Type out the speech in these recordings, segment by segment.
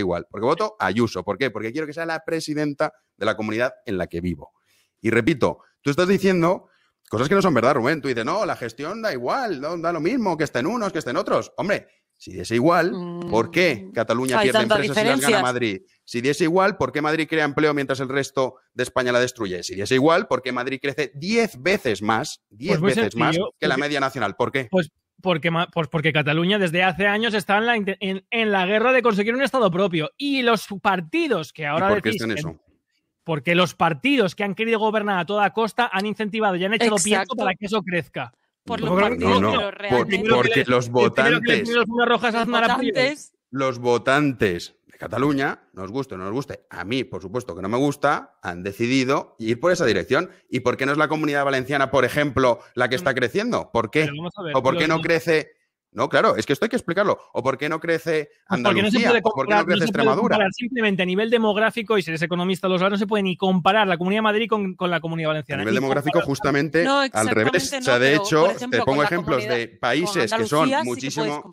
igual, porque voto a Ayuso. ¿Por qué? Porque quiero que sea la presidenta de la comunidad en la que vivo. Y repito, tú estás diciendo cosas que no son verdad, Rubén. Tú dices, no, la gestión da igual, da lo mismo, que estén unos, que estén otros. Hombre, si diese igual, ¿por qué mm. Cataluña pierde empresas y las gana Madrid? Si diese igual, ¿por qué Madrid crea empleo mientras el resto de España la destruye? Si diese igual, ¿por qué Madrid crece 10 veces más, 10 pues veces más que la media nacional? ¿Por qué? Pues porque, pues porque Cataluña desde hace años está en la, guerra de conseguir un Estado propio. Y los partidos que ahora... ¿Por qué decís, están eso? Porque los partidos que han querido gobernar a toda costa han incentivado y han hecho para que eso crezca. Por los no, porque los votantes... Los votantes, los votantes Cataluña, nos guste o no nos guste, a mí por supuesto que no me gusta, han decidido ir por esa dirección. ¿Y por qué no es la comunidad valenciana, por ejemplo, la que está mm. creciendo? ¿Por qué? ¿O por qué no crece no, claro, es que esto hay que explicarlo. ¿O por qué no crece Andalucía? Pues porque no se puede comparar, ¿O por qué no crece Extremadura? simplemente a nivel demográfico, y si eres economista, los no se puede ni comparar la Comunidad de Madrid con, la Comunidad Valenciana. A nivel demográfico, justamente al revés. o sea, de hecho, te pongo ejemplos de países que son muchísimo...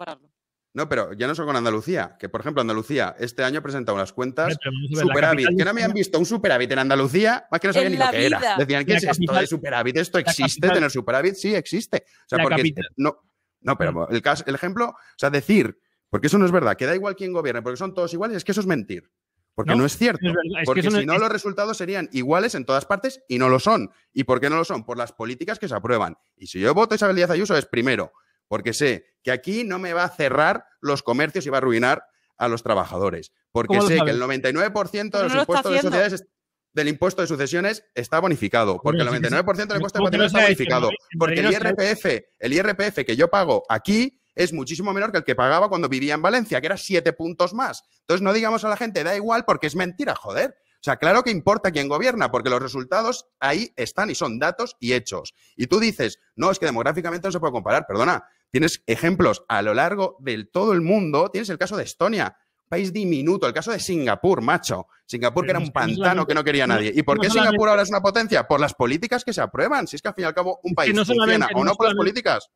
No, pero ya no solo con Andalucía, que por ejemplo Andalucía este año ha presentado unas cuentas superávit, que no me han visto un superávit en Andalucía, más que no sabían ni lo que era. Decían, que es esto superávit? ¿Esto existe? ¿Tener superávit? Sí, existe. O sea, porque no, no, pero el, caso, el ejemplo, o sea, decir, porque eso no es verdad, que da igual quién gobierne, porque son todos iguales, es que eso es mentir. Porque no, es cierto. porque si no, los resultados serían iguales en todas partes y no lo son. ¿Y por qué no lo son? Por las políticas que se aprueban. Y si yo voto a Isabel Díaz Ayuso es primero, porque sé que aquí no me va a cerrar los comercios y va a arruinar a los trabajadores. Porque sé que el 99% de los de sociedades del impuesto de sucesiones está bonificado, porque el 99% del impuesto de patrimonio está bonificado, porque el IRPF, el IRPF que yo pago aquí es muchísimo menor que el que pagaba cuando vivía en Valencia, que era siete puntos más. Entonces no digamos a la gente, da igual, porque es mentira, joder. O sea, claro que importa quién gobierna, porque los resultados ahí están y son datos y hechos. Y tú dices, no, es que demográficamente no se puede comparar. Perdona, Tienes ejemplos a lo largo del todo el mundo. Tienes el caso de Estonia, país diminuto. El caso de Singapur, macho. Singapur que era un pantano que no quería nadie. ¿Y por qué Singapur ahora es una potencia? Por las políticas que se aprueban. Si es que al fin y al cabo un país no funciona o no por las políticas.